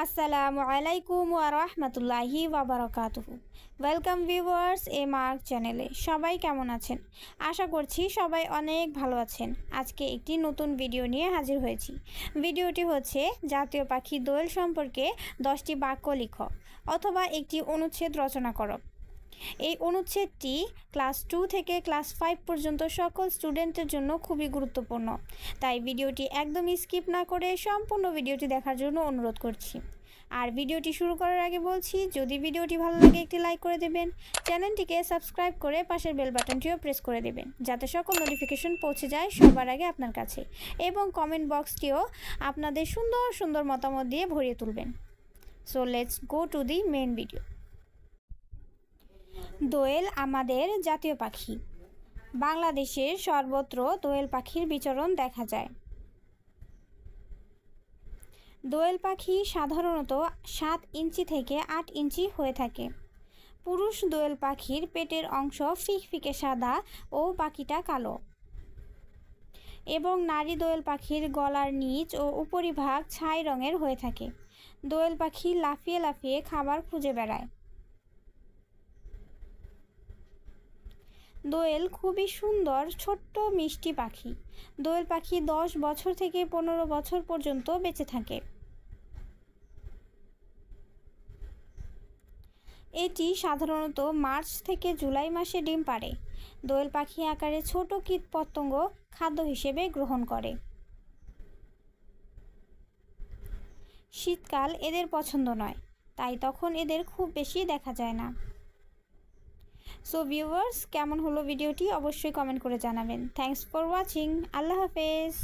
আসসালামু আলাইকুম ওয়া রাহমাতুল্লাহি ওয়া বারাকাতুহু ওয়েলকাম ভিউয়ার্স এ মার্ক চ্যানেলে সবাই কেমন আছেন আশা করছি সবাই অনেক ভালো আছেন আজকে একটি নতুন ভিডিও নিয়ে হাজির হয়েছি ভিডিওটি হচ্ছে জাতীয় পাখি দোয়েল সম্পর্কে দশটি বাক্য লিখো অথবা একটি অনুচ্ছেদ রচনা করো এই অনুচ্ছেদটি ক্লাস টু থেকে ক্লাস ফাইভ পর্যন্ত সকল স্টুডেন্টের জন্য খুবই গুরুত্বপূর্ণ তাই ভিডিওটি একদম স্কিপ না করে সম্পূর্ণ ভিডিওটি দেখার জন্য অনুরোধ করছি আর ভিডিওটি শুরু করার আগে বলছি যদি ভিডিওটি ভালো লাগে একটি লাইক করে দেবেন চ্যানেলটিকে সাবস্ক্রাইব করে পাশের বেল বাটনটিও প্রেস করে দেবেন যাতে সকল নোটিফিকেশন পৌঁছে যায় সবার আগে আপনার কাছে এবং কমেন্ট বক্সটিও আপনাদের সুন্দর সুন্দর মতামত দিয়ে ভরিয়ে তুলবেন so let's go to the main video দোয়েল আমাদের জাতীয় পাখি বাংলাদেশে সর্বত্র দোয়েল পাখির বিচরণ দেখা যায় দোয়েল পাখি সাধারণত সাত ইঞ্চি থেকে আট ইঞ্চি হয়ে থাকে পুরুষ দোয়েল পাখির পেটের অংশ ফিকফিকে সাদা ও পাখিটা কালো এবং নারী দোয়েল পাখির গলার নিচ ও উপরিভাগ ছাই রঙের হয়ে থাকে দোয়েল পাখি লাফিয়ে লাফিয়ে খাবার খুঁজে বেড়ায় দোয়েল খুবই সুন্দর ছোট্ট মিষ্টি পাখি দোয়েল পাখি দশ বছর থেকে পনেরো বছর পর্যন্ত বেঁচে থাকে এটি সাধারণত মার্চ থেকে জুলাই মাসে ডিম পাড়ে দোয়েল পাখি আকারে ছোট কীটপতঙ্গ খাদ্য হিসেবে গ্রহণ করে শীতকাল এদের পছন্দ নয় তাই তখন এদের খুব বেশি দেখা যায় না সো ভিউয়ার্স কেমন হলো ভিডিওটি অবশ্যই কমেন্ট করে জানাবেন থ্যাংকস ফর ওয়াচিং আল্লাহ হাফেজ